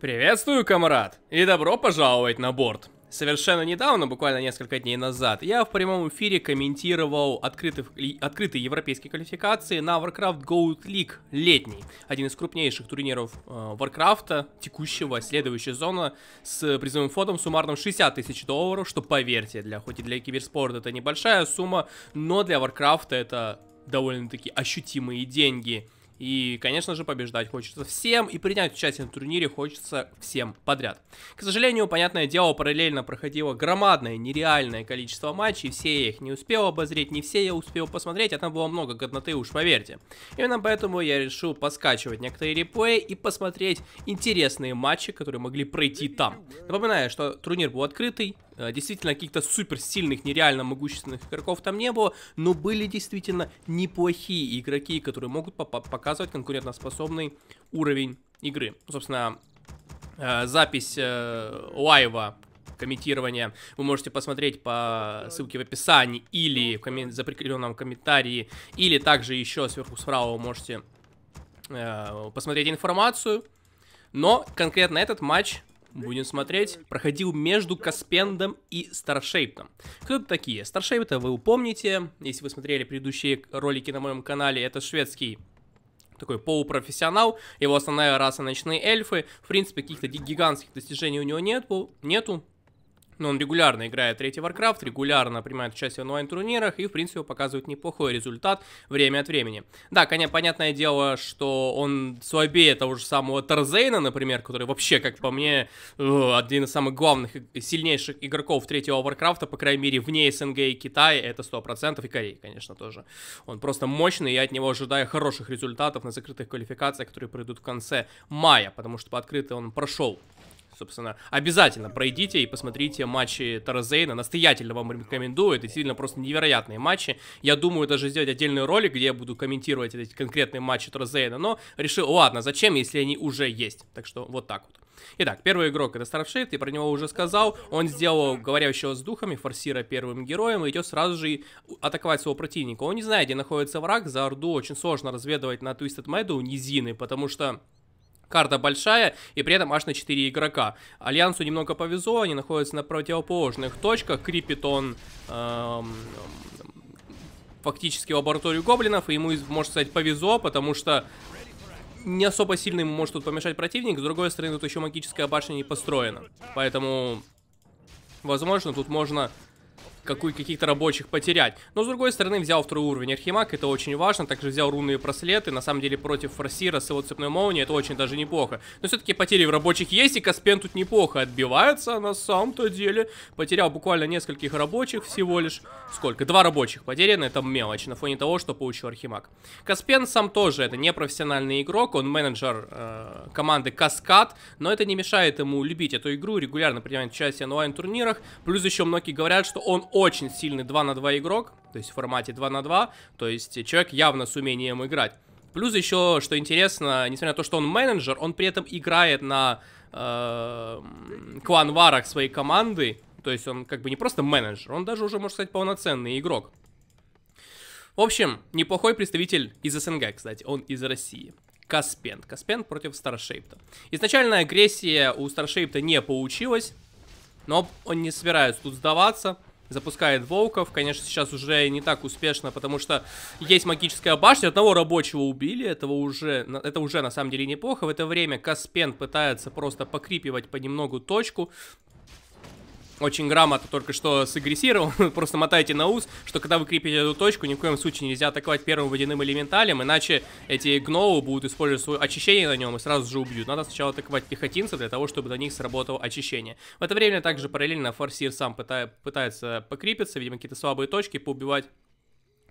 Приветствую, комрад, и добро пожаловать на борт. Совершенно недавно, буквально несколько дней назад, я в прямом эфире комментировал открытый, открытые европейские квалификации на Warcraft Gold League летний, один из крупнейших турниров э, Warcraft текущего, следующая зона, с призовым фондом суммарным 60 тысяч долларов, что, поверьте, для, хоть и для киберспорта это небольшая сумма, но для Warcraft это довольно-таки ощутимые деньги – и, конечно же, побеждать хочется всем, и принять участие на турнире хочется всем подряд. К сожалению, понятное дело, параллельно проходило громадное, нереальное количество матчей, все я их не успел обозреть, не все я успел посмотреть, а там было много годноты, уж поверьте. Именно поэтому я решил поскачивать некоторые реплеи и посмотреть интересные матчи, которые могли пройти там. Напоминаю, что турнир был открытый, Э, действительно, каких-то суперсильных, нереально могущественных игроков там не было, но были действительно неплохие игроки, которые могут показывать конкурентоспособный уровень игры. Ну, собственно, э, запись э, лайва комментирование вы можете посмотреть по ссылке в описании или в коммен... закрепленном комментарии, или также еще сверху справа вы можете э, посмотреть информацию. Но конкретно этот матч Будем смотреть. Проходил между Каспендом и Старшейптом. Кто это такие? Старшейп это вы помните. Если вы смотрели предыдущие ролики на моем канале, это шведский такой полупрофессионал, его основная раса ночные эльфы, в принципе, каких-то гигантских достижений у него нету. нету, но он регулярно играет третий Warcraft, регулярно принимает участие в онлайн-турнирах и, в принципе, показывает неплохой результат время от времени. Да, конечно, понятное дело, что он слабее того же самого Тарзейна, например, который вообще, как по мне, э, один из самых главных и сильнейших игроков третьего Warcraft, по крайней мере, вне СНГ и Китая, это 100%, и Кореи, конечно, тоже. Он просто мощный, и я от него ожидаю хороших результатов на закрытых квалификациях, которые пройдут в конце мая, потому что по открытой он прошел собственно, обязательно пройдите и посмотрите матчи Таразейна. Настоятельно вам рекомендую. Это сильно просто невероятные матчи. Я думаю даже сделать отдельный ролик, где я буду комментировать эти конкретные матчи Таразейна. Но решил, ладно, зачем, если они уже есть. Так что вот так вот. Итак, первый игрок это Старшейд, я про него уже сказал. Он сделал говорящего с духами, форсира первым героем, и идет сразу же атаковать своего противника. Он не знает, где находится враг, за Орду очень сложно разведывать на Twisted Meadow низины, потому что Карта большая и при этом аж на 4 игрока. Альянсу немного повезло, они находятся на противоположных точках. Крипит он... Эм, фактически лабораторию гоблинов, и ему, можно сказать, повезло, потому что не особо сильно ему может тут помешать противник, с другой стороны, тут еще магическая башня не построена. Поэтому, возможно, тут можно какой каких-то рабочих потерять. Но с другой стороны, взял второй уровень Архимаг, это очень важно. Также взял рунные браслеты. На самом деле, против Форсира с его цепной молнией это очень даже неплохо. Но все-таки потери в рабочих есть, и Каспен тут неплохо отбивается на самом-то деле. Потерял буквально нескольких рабочих всего лишь. Сколько? Два рабочих потеряно, это мелочь на фоне того, что получил Архимаг. Каспен сам тоже это не профессиональный игрок, он менеджер э, команды Каскад, но это не мешает ему любить эту игру, регулярно принимать участие в онлайн-турнирах. Плюс еще многие говорят, что он очень сильный 2 на 2 игрок, то есть в формате 2 на 2, то есть человек явно с умением играть. Плюс еще, что интересно, несмотря на то, что он менеджер, он при этом играет на э, кванварах своей команды, то есть он как бы не просто менеджер, он даже уже, можно сказать, полноценный игрок. В общем, неплохой представитель из СНГ, кстати, он из России. Каспен. Каспен против Старшейпта. Изначально агрессия у Старшейпта не получилась, но он не собирается тут сдаваться запускает волков. Конечно, сейчас уже не так успешно, потому что есть магическая башня. Одного рабочего убили, этого уже, это уже на самом деле неплохо. В это время Каспен пытается просто покрипивать понемногу точку очень грамотно только что сагрессировал, просто мотайте на ус, что когда вы крепите эту точку, ни в коем случае нельзя атаковать первым водяным элементалем, иначе эти гноу будут использовать свое очищение на нем и сразу же убьют. Надо сначала атаковать пехотинцев для того, чтобы на них сработало очищение. В это время также параллельно форсир сам пытая, пытается покрепиться, видимо какие-то слабые точки поубивать.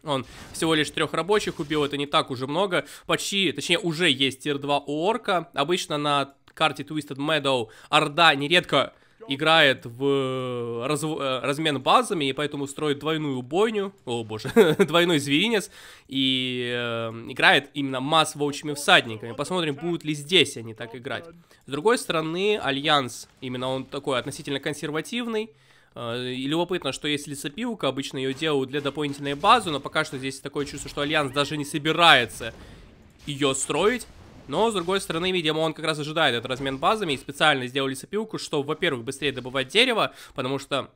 Он всего лишь трех рабочих убил, это не так уже много. Почти, точнее, уже есть тир 2 у орка. Обычно на карте Twisted Meadow орда нередко играет в э, раз, э, размен базами и поэтому строит двойную бойню, о боже, двойной зверинец, и э, играет именно масс волчьими всадниками. Посмотрим, будут ли здесь они так играть. С другой стороны, Альянс, именно он такой относительно консервативный, э, и любопытно, что есть лесопилка, обычно ее делают для дополнительной базы, но пока что здесь такое чувство, что Альянс даже не собирается ее строить. Но, с другой стороны, видимо, он как раз ожидает этот размен базами и специально сделали цепилку, чтобы, во-первых, быстрее добывать дерево, потому что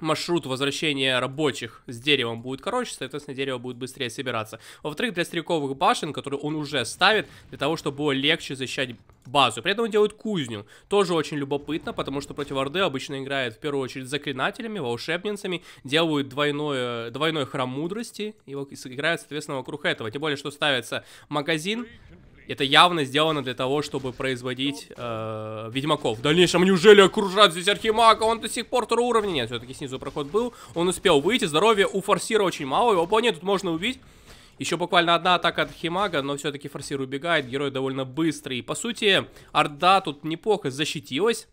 маршрут возвращения рабочих с деревом будет короче, соответственно, дерево будет быстрее собираться. Во-вторых, для стрелковых башен, которые он уже ставит, для того, чтобы было легче защищать базу. При этом он делает кузню. Тоже очень любопытно, потому что против Орды обычно играет в первую очередь заклинателями, волшебницами, делают двойное, двойной храм мудрости и играют, соответственно, вокруг этого. Тем более, что ставится магазин, это явно сделано для того, чтобы производить э, ведьмаков. В дальнейшем, неужели окружат здесь Архимага? Он до сих пор второго уровня. Нет, все-таки снизу проход был. Он успел выйти. здоровье у форсира очень мало. Его оппонент тут можно убить. Еще буквально одна атака от Химага, но все-таки форсир убегает, герой довольно быстрый. И, по сути, Орда тут неплохо защитилась.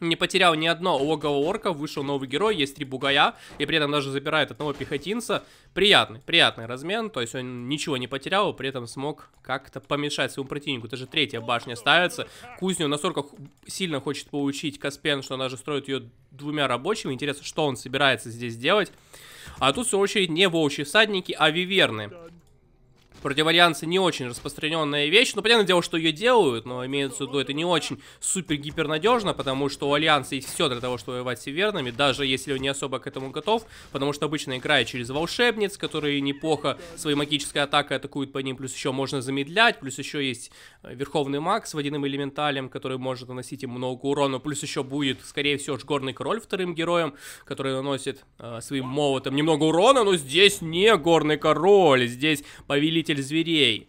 Не потерял ни одно логово орка, вышел новый герой, есть три бугая, и при этом даже забирает одного пехотинца. Приятный, приятный размен, то есть он ничего не потерял, при этом смог как-то помешать своему противнику. даже третья башня ставится. Кузню настолько сильно хочет получить Каспен, что она же строит ее двумя рабочими. Интересно, что он собирается здесь делать. А тут, в свою очередь, не волчьи всадники, а виверны. Противарианцы не очень распространенная вещь. Ну, понятное дело, что ее делают, но имеется в виду, это не очень супер-гипернадежно, потому что у Альянса есть все для того, чтобы воевать северными, даже если он не особо к этому готов, потому что обычно играет через волшебниц, которые неплохо своей магической атакой атакуют по ним, плюс еще можно замедлять, плюс еще есть э, Верховный Маг с водяным элементалем, который может наносить им много урона, плюс еще будет, скорее всего, Горный Король вторым героем, который наносит э, своим молотом немного урона, но здесь не Горный Король, здесь Повелитель повелитель зверей.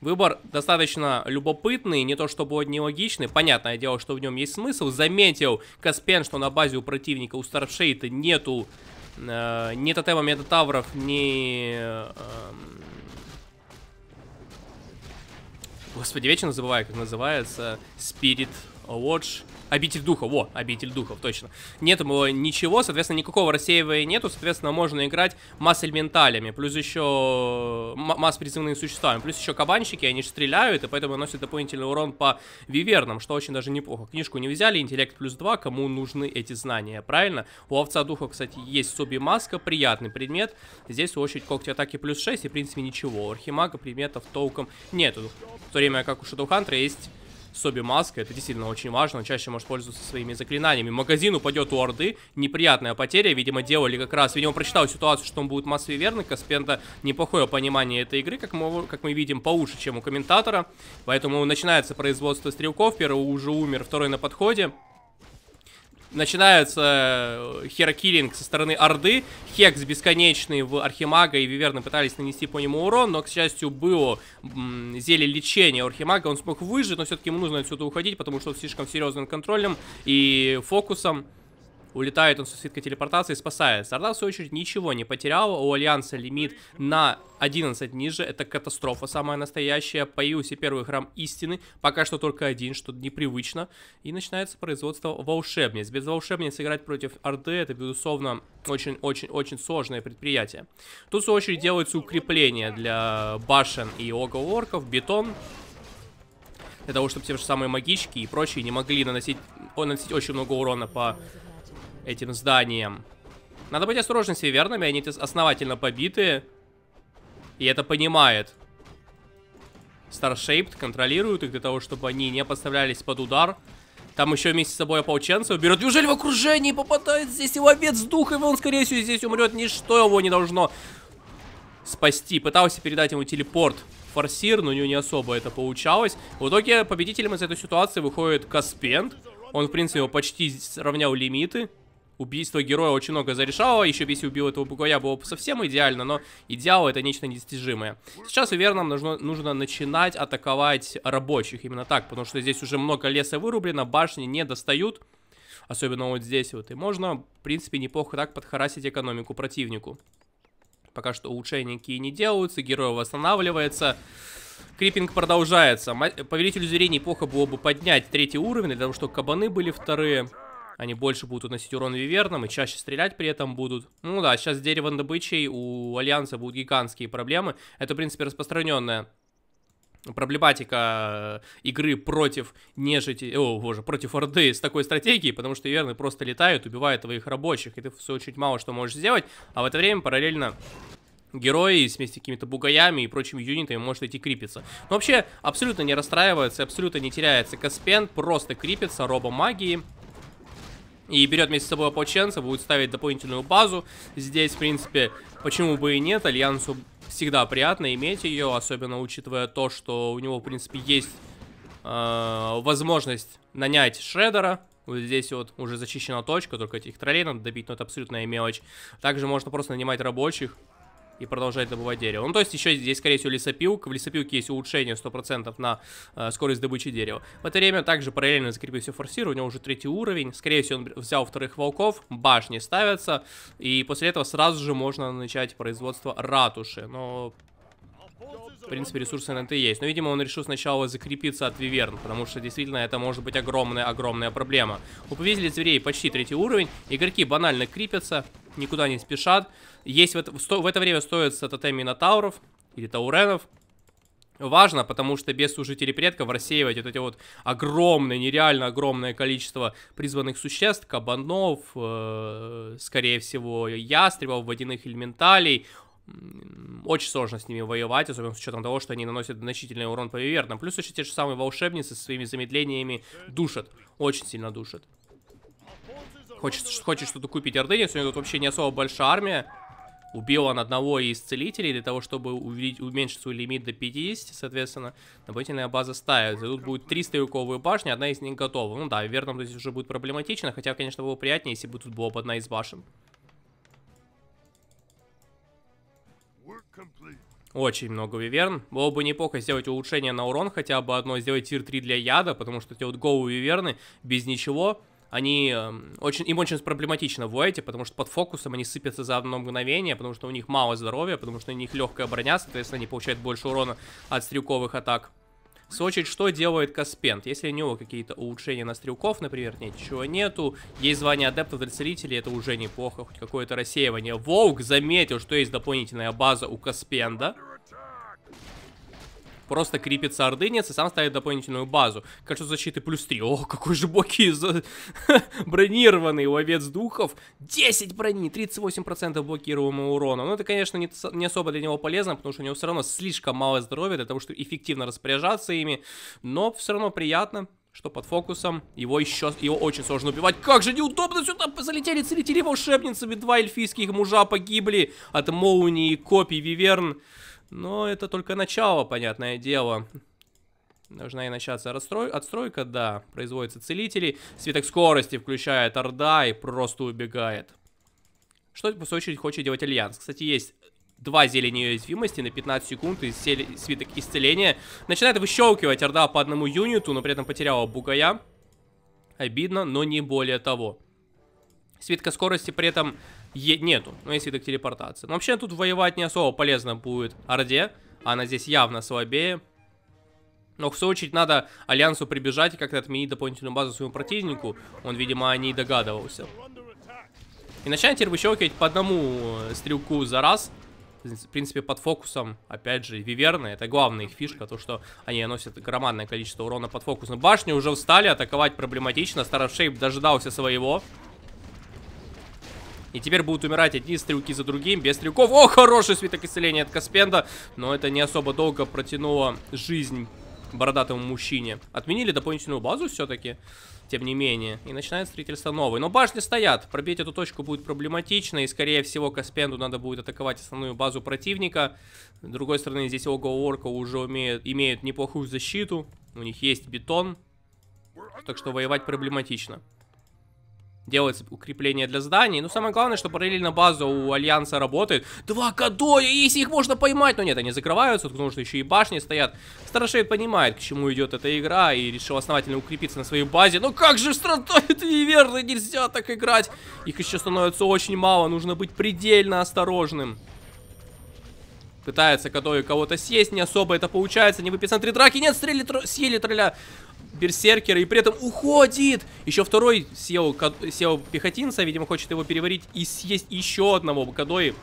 Выбор достаточно любопытный, не то чтобы он нелогичный. Понятное дело, что в нем есть смысл. Заметил Каспен, что на базе у противника, у Старшейта нету э, ни тотема метатавров, ни... Э, господи, вечно забываю, как называется. Спирит Watch. Обитель духов, во, обитель духов, точно. Нет его ничего, соответственно, никакого рассеивания нету, соответственно, можно играть масс элементалями, плюс еще э, масс призывными существами, плюс еще кабанщики, они же стреляют, и поэтому наносят дополнительный урон по вивернам, что очень даже неплохо. Книжку не взяли, интеллект плюс 2, кому нужны эти знания, правильно? У овца духа, кстати, есть суби-маска, приятный предмет. Здесь, в очередь, когти атаки плюс 6, и, в принципе, ничего. У архимага предметов толком нету. В то время как у Шадоухантера есть Соби маска, это действительно очень важно, он чаще может пользоваться своими заклинаниями. Магазин упадет у Орды, неприятная потеря, видимо, делали как раз, видимо, прочитал ситуацию, что он будет массой верный, Каспента неплохое понимание этой игры, как мы, как мы видим, получше, чем у комментатора, поэтому начинается производство стрелков, первый уже умер, второй на подходе начинается э, херокиллинг со стороны Орды. Хекс бесконечный в Архимага и Виверны пытались нанести по нему урон, но, к счастью, было зелье лечения Архимага. Он смог выжить, но все-таки ему нужно отсюда уходить, потому что он слишком серьезным контролем и фокусом. Улетает он со свиткой телепортации и спасается. Орда, в свою очередь, ничего не потерял. У Альянса лимит на 11 ниже. Это катастрофа самая настоящая. Появился первый храм истины. Пока что только один, что непривычно. И начинается производство волшебниц. Без волшебниц играть против Орды, это, безусловно, очень-очень-очень сложное предприятие. Тут, в свою очередь, делается укрепление для башен и оговорков. Бетон для того, чтобы те же самые магички и прочие не могли наносить, наносить очень много урона по этим зданием. Надо быть осторожным с вивернами, они основательно побитые И это понимает. Старшейпт контролирует их для того, чтобы они не поставлялись под удар. Там еще вместе с собой ополченцев берет. Неужели в окружении попадает здесь его обед с духом, и он, скорее всего, здесь умрет. Ничто его не должно спасти. Пытался передать ему телепорт форсир, но у него не особо это получалось. В итоге победителем из этой ситуации выходит Каспент. Он, в принципе, его почти сравнял лимиты убийство героя очень много зарешало. Еще бы если убил этого бугая, было бы совсем идеально, но идеал это нечто недостижимое. Сейчас, уверенно, нам нужно, нужно начинать атаковать рабочих. Именно так, потому что здесь уже много леса вырублено, башни не достают. Особенно вот здесь вот. И можно, в принципе, неплохо так подхарасить экономику противнику. Пока что улучшения какие не делаются, герой восстанавливается. Крипинг продолжается. Повелитель зверей неплохо было бы поднять третий уровень, для того, чтобы кабаны были вторые они больше будут уносить урон виверном и чаще стрелять при этом будут. Ну да, сейчас с деревом добычей у Альянса будут гигантские проблемы. Это, в принципе, распространенная проблематика э, игры против нежити, о боже, против Орды с такой стратегией, потому что верно просто летают, убивают твоих рабочих, и ты в свою мало что можешь сделать, а в это время параллельно герои вместе с какими-то бугаями и прочими юнитами может идти крепиться Но вообще абсолютно не расстраивается, абсолютно не теряется Каспен, просто крепится робом магии. И берет вместе с собой ополченца, будет ставить дополнительную базу. Здесь, в принципе, почему бы и нет, Альянсу всегда приятно иметь ее, особенно учитывая то, что у него, в принципе, есть э, возможность нанять шредера. Вот здесь вот уже зачищена точка, только этих троллей надо добить, но это абсолютная мелочь. Также можно просто нанимать рабочих и продолжает добывать дерево. Ну, то есть еще здесь, скорее всего, лесопилк. В лесопилке есть улучшение 100% на э, скорость добычи дерева. В это время также параллельно закрепился форсир, у него уже третий уровень. Скорее всего, он взял вторых волков, башни ставятся, и после этого сразу же можно начать производство ратуши. Но в принципе, ресурсы на это есть. Но, видимо, он решил сначала закрепиться от Виверн, потому что, действительно, это может быть огромная-огромная проблема. У повелителя зверей почти третий уровень, игроки банально крепятся, никуда не спешат есть в это, в это время стоят тотем Минотавров или Тауренов. Важно, потому что без служителей предков рассеивать вот эти вот огромное, нереально огромное количество призванных существ, кабанов, э, скорее всего, ястребов, водяных элементалей, очень сложно с ними воевать, особенно с учетом того, что они наносят значительный урон по вивернам. Плюс еще те же самые волшебницы со своими замедлениями душат, очень сильно душат. Хочешь, хочет что-то купить Ордынец, у него тут вообще не особо большая армия. Убил он одного из целителей для того, чтобы увеличить, уменьшить свой лимит до 50, соответственно, дополнительная база стая. Тут будет три стрелковые башни, одна из них готова. Ну да, верно, здесь уже будет проблематично, хотя, конечно, было приятнее, если бы тут была бы одна из башен. Очень много виверн. Было бы неплохо сделать улучшение на урон, хотя бы одно, сделать тир 3 для яда, потому что эти вот голые виверны без ничего они эм, очень, им очень проблематично в Уэйте, потому что под фокусом они сыпятся за одно мгновение, потому что у них мало здоровья, потому что у них легкая броня, соответственно, они получают больше урона от стрелковых атак. В свою очередь, что делает Каспент? Если у него какие-то улучшения на стрелков, например, ничего нету. Есть звание адептов для целителей, это уже неплохо, хоть какое-то рассеивание. Волк заметил, что есть дополнительная база у Каспенда просто крепится ордынец и сам ставит дополнительную базу. Качество защиты плюс 3. О, какой жбокий за... бронированный ловец духов. 10 брони, 38% блокируемого урона. Ну, это, конечно, не, не особо для него полезно, потому что у него все равно слишком мало здоровья для того, чтобы эффективно распоряжаться ими. Но все равно приятно что под фокусом его еще, его очень сложно убивать. Как же неудобно сюда залетели целители волшебницами, два эльфийских мужа погибли от молнии копий Виверн. Но это только начало, понятное дело. Должна и начаться расстрой... отстройка, да. Производится целители. Свиток скорости включает Орда и просто убегает. Что, в свою очередь, хочет делать Альянс? Кстати, есть два зелени уязвимости на 15 секунд, и сели... свиток исцеления. Начинает выщелкивать Орда по одному юниту, но при этом потеряла Бугая. Обидно, но не более того. Свитка скорости при этом Е нету, но ну, есть видок телепортации. Но вообще тут воевать не особо полезно будет Орде. Она здесь явно слабее. Но в свою очередь надо Альянсу прибежать и как-то отменить дополнительную базу своему противнику. Он, видимо, о ней догадывался. И начинает теперь выщелкивать по одному э, стрелку за раз. В принципе, под фокусом, опять же, виверны. Это главная их фишка, то, что они носят громадное количество урона под фокусом. Но уже встали, атаковать проблематично. Старшейп дожидался своего. И теперь будут умирать одни стрелки за другим, без стрелков. О, хороший свиток исцеления от Каспенда. Но это не особо долго протянуло жизнь бородатому мужчине. Отменили дополнительную базу все-таки, тем не менее. И начинает строительство новой. Но башни стоят. Пробить эту точку будет проблематично. И, скорее всего, Каспенду надо будет атаковать основную базу противника. С другой стороны, здесь Ого Орка уже умеют, имеют неплохую защиту. У них есть бетон. Так что воевать проблематично делается укрепление для зданий. Но ну, самое главное, что параллельно база у Альянса работает. Два Кадоя, если их можно поймать. Но нет, они закрываются, потому что еще и башни стоят. Старшейд понимает, к чему идет эта игра, и решил основательно укрепиться на своей базе. Но как же страдают неверно, нельзя так играть. Их еще становится очень мало, нужно быть предельно осторожным. Пытается Кадоя кого-то съесть, не особо это получается, не в эпицентре драки. Нет, стрели, тр... съели тролля берсеркера и при этом уходит. Еще второй сел, сел пехотинца, видимо, хочет его переварить и съесть еще одного Кадои.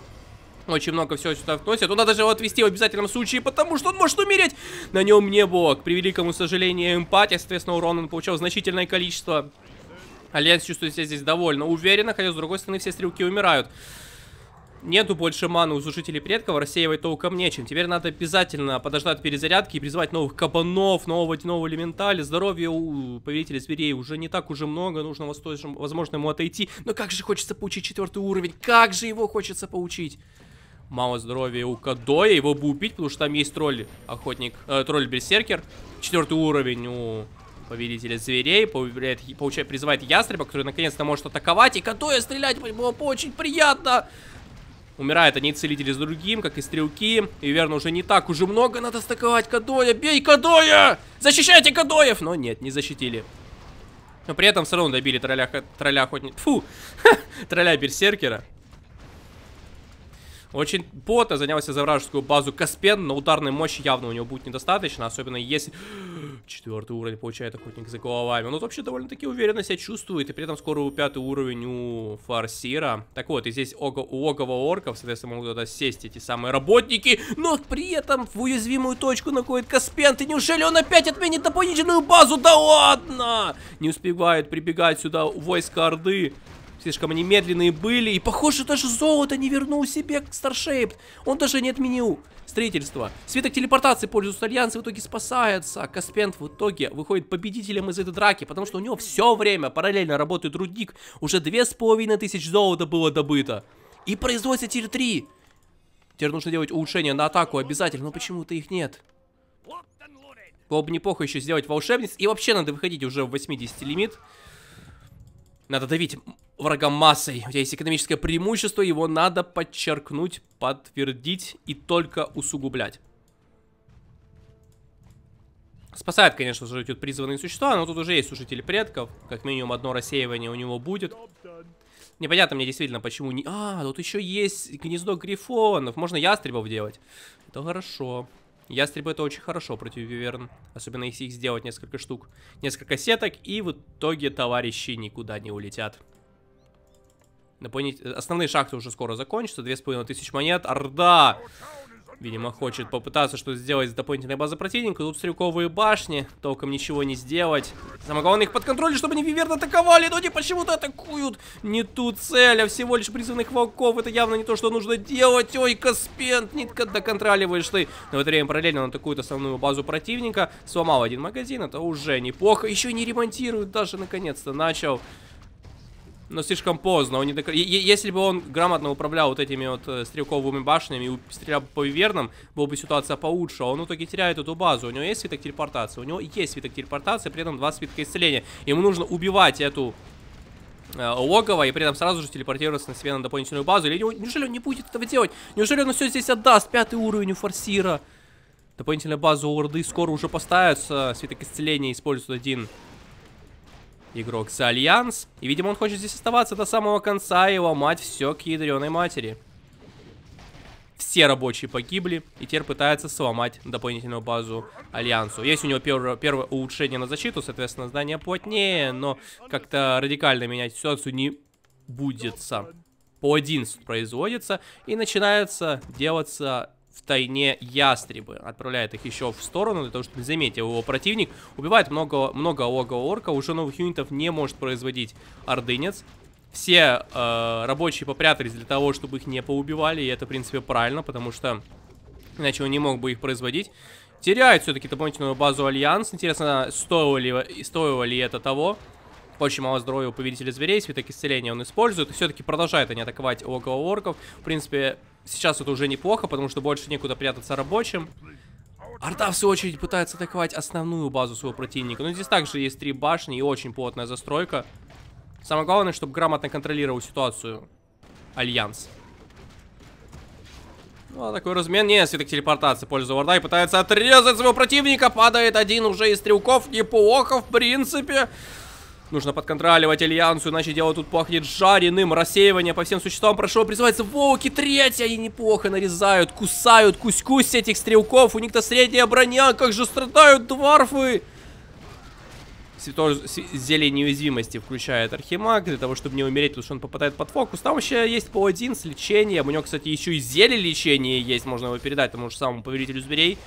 Очень много всего сюда вносят. Но надо же его отвести в обязательном случае, потому что он может умереть. На нем не бог. При великому сожалению, эмпатия. Соответственно, урон он получил значительное количество. Альянс чувствует себя здесь довольно уверенно, хотя, с другой стороны, все стрелки умирают нету больше маны у сушителей предков, рассеивать толком нечем. Теперь надо обязательно подождать перезарядки и призвать новых кабанов, нового нового элементаля. Здоровья у повелителя зверей уже не так уже много, нужно возможно ему отойти. Но как же хочется получить четвертый уровень, как же его хочется получить. Мало здоровья у Кадоя, его бы убить, потому что там есть тролль, охотник, э, тролль-берсеркер. Четвертый уровень у повелителя зверей, получает, призывает ястреба, который наконец-то может атаковать, и Кадоя стрелять по нему очень приятно. Умирают они целители с другим, как и стрелки. И верно, уже не так, уже много надо стаковать. Кадоя, бей Кадоя! Защищайте Кадоев! Но нет, не защитили. Но при этом все равно добили тролля, тролля хоть... Фу! тролля Берсеркера. Очень плотно занялся за вражескую базу Каспен, но ударной мощи явно у него будет недостаточно, особенно если... Четвертый уровень получает охотник за головами. Он ну, вот вообще довольно-таки уверенно себя чувствует, и при этом скоро пятый уровень у Фарсира. Так вот, и здесь ого у логова орков, соответственно, могут туда сесть эти самые работники, но при этом в уязвимую точку находит Каспен. И неужели он опять отменит дополнительную базу? Да ладно! Не успевает прибегать сюда войско Орды. Слишком они медленные были. И похоже, даже золото не вернул себе Старшейп. Он даже не отменил строительство. Свиток телепортации пользуются альянсы, в итоге спасается. Каспент в итоге выходит победителем из этой драки, потому что у него все время параллельно работает рудник. Уже две с половиной тысяч золота было добыто. И производится тир 3. Теперь нужно делать улучшение на атаку обязательно, но почему-то их нет. Было бы неплохо еще сделать волшебниц. И вообще надо выходить уже в 80 лимит. Надо давить врага массой. У тебя есть экономическое преимущество, его надо подчеркнуть, подтвердить и только усугублять. Спасает, конечно же, тут призванные существа, но тут уже есть сушители предков. Как минимум одно рассеивание у него будет. Непонятно мне действительно, почему не... А, тут еще есть гнездо грифонов. Можно ястребов делать. Это хорошо. Хорошо. Ястребы это очень хорошо против Виверн, особенно если их сделать несколько штук. Несколько сеток, и в итоге товарищи никуда не улетят. Напомнить, основные шахты уже скоро закончатся, 2500 монет, орда! Видимо, хочет попытаться что-то сделать с дополнительной базы противника. Тут стрелковые башни. Толком ничего не сделать. Самое главное их под контролем, чтобы не виверно атаковали. Но они почему-то атакуют. Не ту цель, а всего лишь призывных волков. Это явно не то, что нужно делать. Ой, Каспент, нитка доконтроливаешь ты. Но в это время параллельно он атакует основную базу противника. Сломал один магазин. Это уже неплохо. Еще не ремонтируют даже, наконец-то. Начал но слишком поздно. Он не док... Если бы он грамотно управлял вот этими вот э, стрелковыми башнями и стрелял по верным, была бы ситуация получше. Он в итоге теряет эту базу. У него есть свиток телепортации? У него есть свиток телепортации, при этом два свитка исцеления. Ему нужно убивать эту э, логово и при этом сразу же телепортироваться на себе на дополнительную базу. Или неужели он не будет этого делать? Неужели он все здесь отдаст? Пятый уровень у форсира. Дополнительная база у Орды скоро уже поставится. Свиток исцеления использует один игрок за Альянс. И, видимо, он хочет здесь оставаться до самого конца и ломать все к ядреной матери. Все рабочие погибли, и теперь пытается сломать дополнительную базу Альянсу. Есть у него первое, первое улучшение на защиту, соответственно, здание плотнее, но как-то радикально менять ситуацию не будет. По 11 производится, и начинается делаться в тайне ястребы. Отправляет их еще в сторону, для того, чтобы не заметил его противник. Убивает много, много лога орка, уже новых юнитов не может производить ордынец. Все э, рабочие попрятались для того, чтобы их не поубивали, и это, в принципе, правильно, потому что иначе он не мог бы их производить. Теряет все-таки дополнительную базу Альянс. Интересно, стоило ли, стоило ли это того? очень мало здоровья у Повелителя Зверей, Свиток Исцеления он использует, все-таки продолжают они атаковать около орков. В принципе, сейчас это уже неплохо, потому что больше некуда прятаться рабочим. Орда, в свою очередь, пытается атаковать основную базу своего противника. Но здесь также есть три башни и очень плотная застройка. Самое главное, чтобы грамотно контролировал ситуацию. Альянс. Ну, а такой размен. Не, свиток телепортации пользуется Орда и пытается отрезать своего противника. Падает один уже из стрелков. Неплохо, в принципе. Нужно подконтроливать Альянсу, иначе дело тут пахнет жареным. Рассеивание по всем существам прошло. Призывается Волки третья. они неплохо нарезают, кусают, кусь-кусь этих стрелков. У них-то средняя броня. Как же страдают дварфы. Святой зелье неуязвимости включает Архимаг для того, чтобы не умереть, потому что он попадает под фокус. Там вообще есть паладин с лечением. У него, кстати, еще и зелье лечения есть. Можно его передать тому же самому повелителю зверей.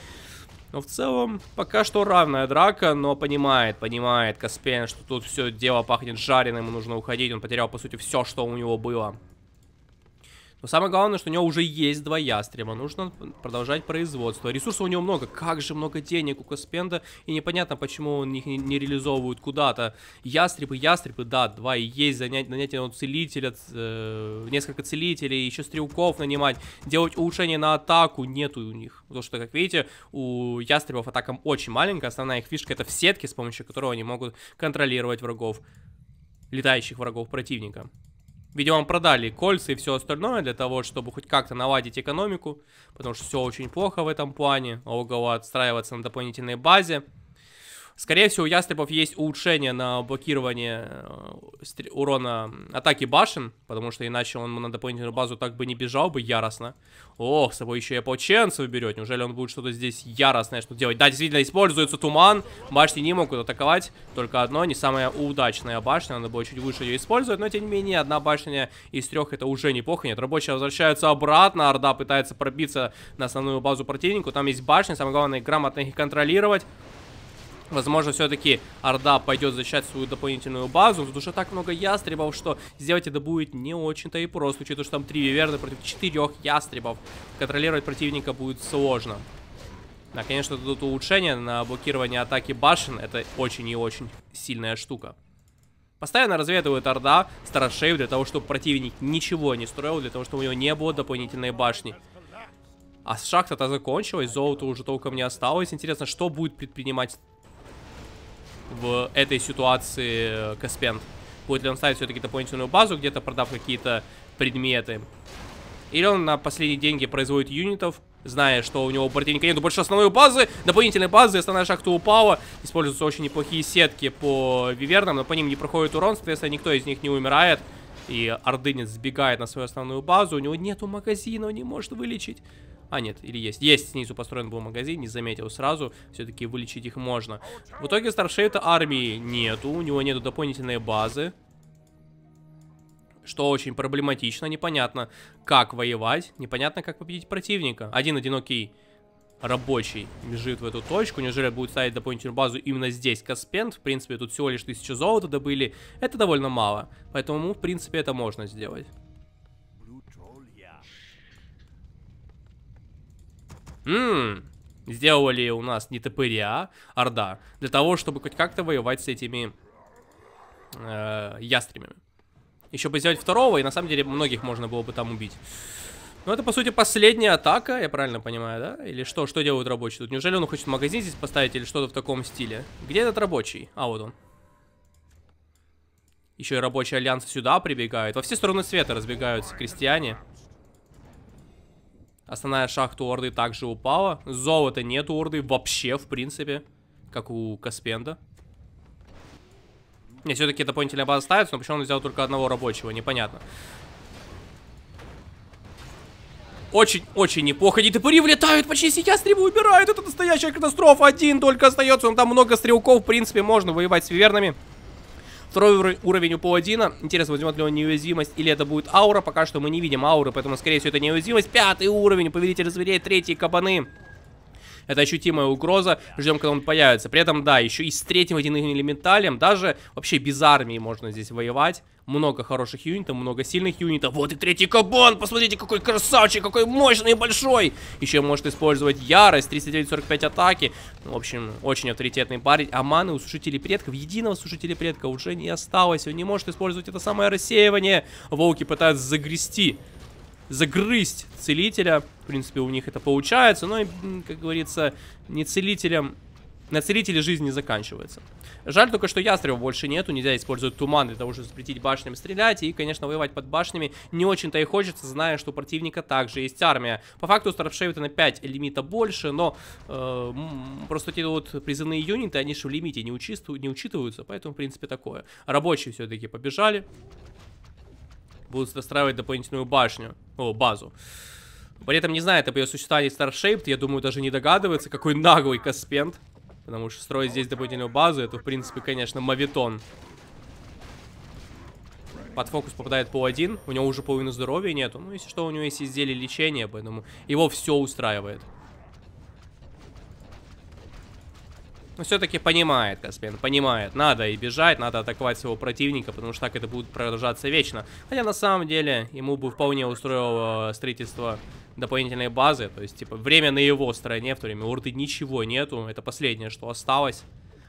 Но в целом, пока что равная драка, но понимает, понимает Каспен, что тут все дело пахнет жареным, ему нужно уходить. Он потерял, по сути, все, что у него было. Но самое главное, что у него уже есть два ястрема. Нужно продолжать производство. Ресурсов у него много. Как же много денег у Каспенда. И непонятно, почему он их не реализовывают куда-то. Ястребы, ястребы, да, два и есть. Занять, нанять ну, целителя, э, несколько целителей, еще стрелков нанимать. Делать улучшение на атаку нету у них. Потому что, как видите, у ястребов атака очень маленькая. Основная их фишка это в сетке, с помощью которого они могут контролировать врагов. Летающих врагов противника. Видимо, продали кольца и все остальное для того, чтобы хоть как-то наладить экономику, потому что все очень плохо в этом плане. Ого, отстраиваться на дополнительной базе. Скорее всего, у ястребов есть улучшение на блокирование э, урона атаки башен, потому что иначе он на дополнительную базу так бы не бежал бы яростно. Ох, с собой еще и ополченцев берет. Неужели он будет что-то здесь яростное что делать? Да, действительно, используется туман. Башни не могут атаковать. Только одно, не самая удачная башня. Надо было чуть выше ее использовать. Но, тем не менее, одна башня из трех это уже неплохо. Нет, рабочие возвращаются обратно. Орда пытается пробиться на основную базу противнику. Там есть башня. Самое главное, грамотно их контролировать. Возможно, все-таки Орда пойдет защищать свою дополнительную базу. Тут уже так много ястребов, что сделать это будет не очень-то и просто, учитывая, что там три виверны против четырех ястребов. Контролировать противника будет сложно. Да, конечно, тут улучшение на блокирование атаки башен. Это очень и очень сильная штука. Постоянно разведывают Орда Старошеев для того, чтобы противник ничего не строил, для того, чтобы у него не было дополнительной башни. А шахта-то закончилась, золото уже толком не осталось. Интересно, что будет предпринимать в этой ситуации э, Каспенд Будет ли он ставить все-таки дополнительную базу, где-то продав какие-то предметы. Или он на последние деньги производит юнитов, зная, что у него противника нету больше основной базы, дополнительной базы, основная шахта упала. Используются очень неплохие сетки по вивернам, но по ним не проходит урон, соответственно, никто из них не умирает. И ордынец сбегает на свою основную базу, у него нету магазина, он не может вылечить. А, нет, или есть. Есть, снизу построен был магазин, не заметил сразу. Все-таки вылечить их можно. В итоге Старшейта армии нету, у него нету дополнительной базы. Что очень проблематично, непонятно, как воевать, непонятно, как победить противника. Один одинокий рабочий бежит в эту точку. Неужели будет ставить дополнительную базу именно здесь, Каспент? В принципе, тут всего лишь тысяча золота добыли. Это довольно мало. Поэтому, в принципе, это можно сделать. Ммм, сделали у нас не топыря, а орда, для того, чтобы хоть как-то воевать с этими э, ястребами. Еще бы сделать второго, и на самом деле многих можно было бы там убить. Но ну, это, по сути, последняя атака, я правильно понимаю, да? Или что? Что делают рабочие тут? Неужели он хочет магазин здесь поставить или что-то в таком стиле? Где этот рабочий? А, вот он. Еще и рабочий альянс сюда прибегает. Во все стороны света разбегаются крестьяне. Основная шахта Орды также упала. Золота нет у Орды вообще, в принципе. Как у Каспенда. Не, все-таки дополнительная база ставится, но почему он взял только одного рабочего, непонятно. Очень-очень неплохо. Нетопыри влетают почти сейчас, стрибы убирают. Это настоящая катастрофа. Один только остается. Он там много стрелков. В принципе, можно воевать с вивернами. Второй уровень у Паладина. Интересно, возьмет ли он неуязвимость или это будет аура. Пока что мы не видим ауры, поэтому, скорее всего, это неуязвимость. Пятый уровень у Повелителя Зверей, третий кабаны. Это ощутимая угроза, ждем, когда он появится. При этом, да, еще и с третьим водяным элементалем, даже вообще без армии можно здесь воевать. Много хороших юнитов, много сильных юнитов. Вот и третий кабан, посмотрите, какой красавчик, какой мощный и большой. Еще может использовать ярость, 39-45 атаки. Ну, в общем, очень авторитетный парень. А маны у сушителей предков, единого сушителя предков уже не осталось. Он не может использовать это самое рассеивание. Волки пытаются загрести, загрызть целителя принципе, у них это получается. Но, как говорится, не целителям... На целителе жизнь не заканчивается. Жаль только, что ястреба больше нету, нельзя использовать туман для того, чтобы запретить башням стрелять, и, конечно, воевать под башнями не очень-то и хочется, зная, что у противника также есть армия. По факту у Старшевита на 5 лимита больше, но э, просто эти вот призывные юниты, они же в лимите не, учисту, не учитываются, поэтому, в принципе, такое. Рабочие все-таки побежали, будут достраивать дополнительную башню, о, базу. При этом не знает об ее существовании Starshaped, я думаю, даже не догадывается, какой наглый Каспент. Потому что строить здесь дополнительную базу, это, в принципе, конечно, мавитон. Под фокус попадает по один, у него уже половины здоровья нету. Ну, если что, у него есть изделие лечения, поэтому его все устраивает. Но все-таки понимает Каспин, понимает. Надо и бежать, надо атаковать своего противника, потому что так это будет продолжаться вечно. Хотя на самом деле ему бы вполне устроило строительство дополнительные базы. То есть, типа, время на его стороне, в то время у Орды ничего нету. Это последнее, что осталось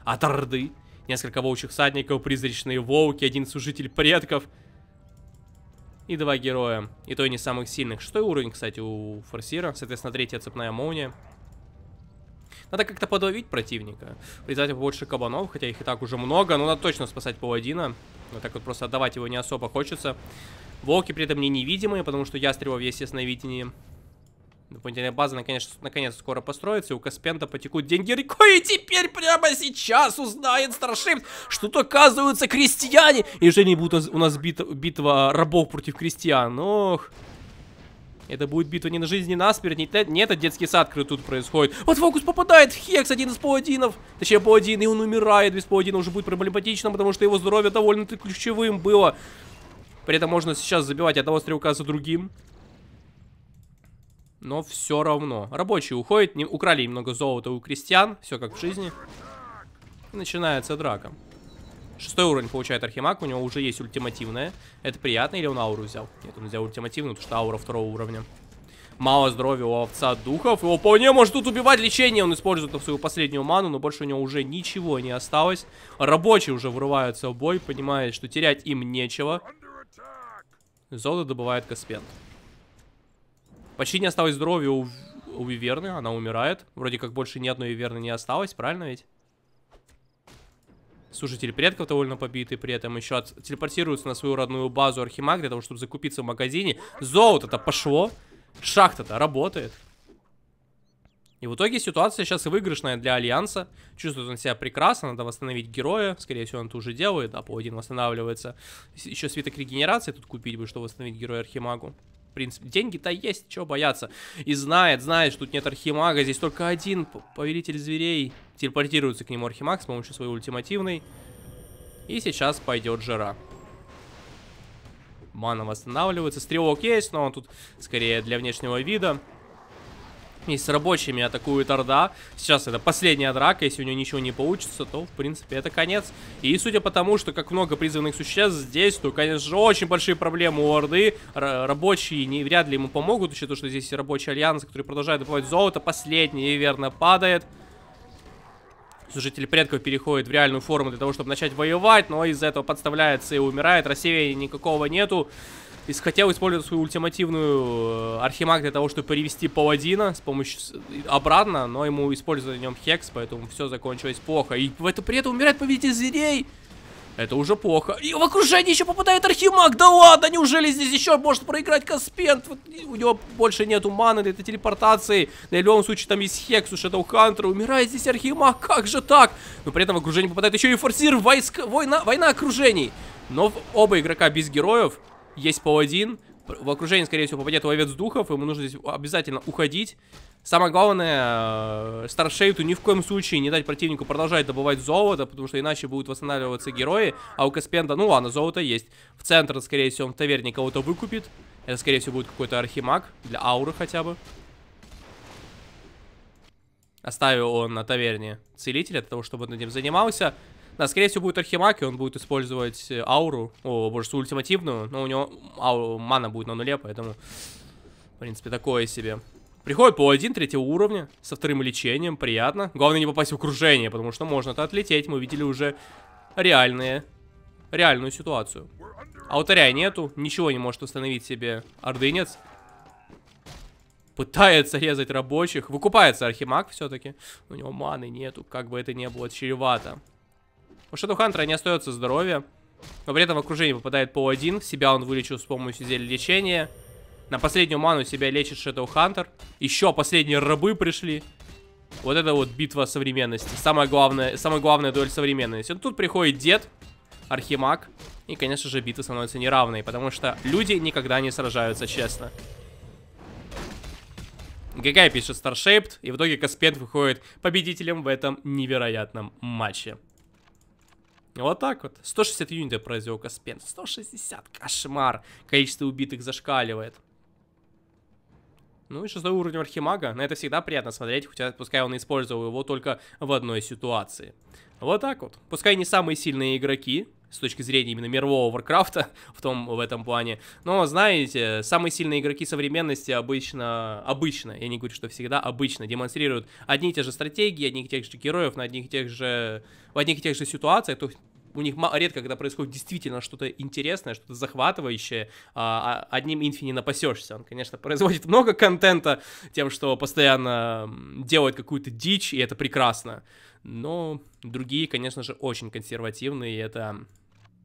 от Орды. Несколько волчьих всадников, призрачные волки, один сужитель предков. И два героя. И то и не самых сильных. Шестой уровень, кстати, у Форсира. Соответственно, третья цепная молния. Надо как-то подловить противника. Призвать больше кабанов, хотя их и так уже много. Но надо точно спасать паладина. Вот так вот просто отдавать его не особо хочется. Волки при этом мне невидимые, потому что ястребов, естественно, видение. Дополнительная ну, база наконец, наконец скоро построится, и у Каспента потекут деньги рекой, и теперь прямо сейчас узнает старшип, что тут оказываются крестьяне, и уже не будет у нас бит, битва рабов против крестьян, ох... Это будет битва не на жизнь, не на смерть, не, не этот детский сад, который тут происходит. Вот фокус попадает в Хекс, один из паладинов. Точнее, паладин, и он умирает. Без паладина уже будет проблематично, потому что его здоровье довольно-таки ключевым было. При этом можно сейчас забивать одного стрелка за другим но все равно. Рабочие уходят, не, украли немного золота у крестьян, все как в жизни. И начинается драка. Шестой уровень получает Архимаг, у него уже есть ультимативная. Это приятно, или он ауру взял? Нет, он взял ультимативную, потому что аура второго уровня. Мало здоровья у овца духов. Его вполне может тут убивать лечение. Он использует свою последнюю ману, но больше у него уже ничего не осталось. Рабочие уже врываются в бой, понимая, что терять им нечего. Золото добывает каспент Почти не осталось здоровья у, у Виверны, она умирает. Вроде как больше ни одной Виверны не осталось, правильно ведь? Слушатели предков довольно побитый, при этом еще от... телепортируются на свою родную базу Архимаг для того, чтобы закупиться в магазине. Золото-то пошло, шахта-то работает. И в итоге ситуация сейчас выигрышная для Альянса. Чувствует он себя прекрасно, надо восстановить героя. Скорее всего, он это уже делает, а по один восстанавливается. Еще свиток регенерации тут купить бы, чтобы восстановить героя Архимагу в принципе, деньги-то есть, чего бояться. И знает, знает, что тут нет Архимага, здесь только один Повелитель Зверей. Телепортируется к нему Архимаг с помощью своей ультимативной. И сейчас пойдет Жара. Мана восстанавливается, стрелок есть, но он тут скорее для внешнего вида ней, с рабочими атакует Орда. Сейчас это последняя драка, если у нее ничего не получится, то, в принципе, это конец. И судя по тому, что как много призванных существ здесь, то, конечно, же очень большие проблемы у Орды. Р рабочие не, вряд ли ему помогут, еще то, что здесь рабочий альянс, который продолжает добывать золото. Последний, верно, падает. Служители предков переходит в реальную форму для того, чтобы начать воевать, но из-за этого подставляется и умирает. Рассеяния никакого нету. И хотел использовать свою ультимативную э, архимаг для того, чтобы перевести паладина с помощью обратно, но ему использовали на нем хекс, поэтому все закончилось плохо. И в это при этом умирает победитель зверей. Это уже плохо. И в окружении еще попадает Архимаг. Да ладно, неужели здесь еще может проиграть Каспент? Вот, у него больше нету маны для этой телепортации. На любом случае там есть Хекс у Шэдоухантера. Умирает здесь Архимаг. Как же так? Но при этом в окружении попадает еще и форсир войск... война... война окружений. Но оба игрока без героев есть паладин. В окружении, скорее всего, попадет ловец духов. Ему нужно здесь обязательно уходить. Самое главное, э, Старшейту ни в коем случае не дать противнику продолжать добывать золото, потому что иначе будут восстанавливаться герои. А у Каспенда, ну ладно, золото есть. В центр, скорее всего, он в таверне кого-то выкупит. Это, скорее всего, будет какой-то архимаг для ауры хотя бы. Оставил он на таверне целителя для того, чтобы он этим занимался. Да, скорее всего, будет Архимаг, и он будет использовать э, ауру. О, боже, свою ультимативную. Но у него ау, мана будет на нуле, поэтому... В принципе, такое себе. Приходит по один третьего уровня, со вторым лечением, приятно. Главное не попасть в окружение, потому что можно-то отлететь. Мы видели уже реальные, реальную ситуацию. Алтаря нету, ничего не может установить себе ордынец. Пытается резать рабочих. Выкупается архимаг все-таки. У него маны нету, как бы это ни было чревато. У Шадухантера не остается здоровья. Но при этом в окружении попадает по один. Себя он вылечил с помощью зелья лечения. На последнюю ману себя лечит Шадухантер. Еще последние рабы пришли. Вот это вот битва современности. Самая главная, самая главная дуэль современности. Вот ну, тут приходит дед, архимаг. И, конечно же, битвы становятся неравной, потому что люди никогда не сражаются честно. ГГ пишет Starshaped, и в итоге Каспент выходит победителем в этом невероятном матче. Вот так вот. 160 юнитов произвел Каспен. 160, кошмар. Количество убитых зашкаливает. Ну и шестой уровень Архимага. На это всегда приятно смотреть, хотя пускай он использовал его только в одной ситуации. Вот так вот. Пускай не самые сильные игроки, с точки зрения именно мирового Варкрафта в, том, в этом плане. Но, знаете, самые сильные игроки современности обычно, обычно, я не говорю, что всегда, обычно демонстрируют одни и те же стратегии, одних и тех же героев на одних и тех же, в одних и тех же ситуациях, у них редко, когда происходит действительно что-то интересное, что-то захватывающее, а, а одним инфи не напасешься. Он, конечно, производит много контента тем, что постоянно делает какую-то дичь, и это прекрасно. Но другие, конечно же, очень консервативные, и это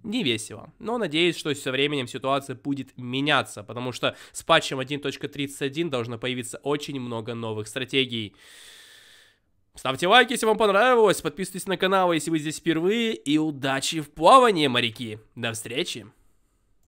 не весело. Но надеюсь, что со временем ситуация будет меняться, потому что с патчем 1.31 должно появиться очень много новых стратегий. Ставьте лайки, если вам понравилось, подписывайтесь на канал, если вы здесь впервые, и удачи в плавании, моряки! До встречи!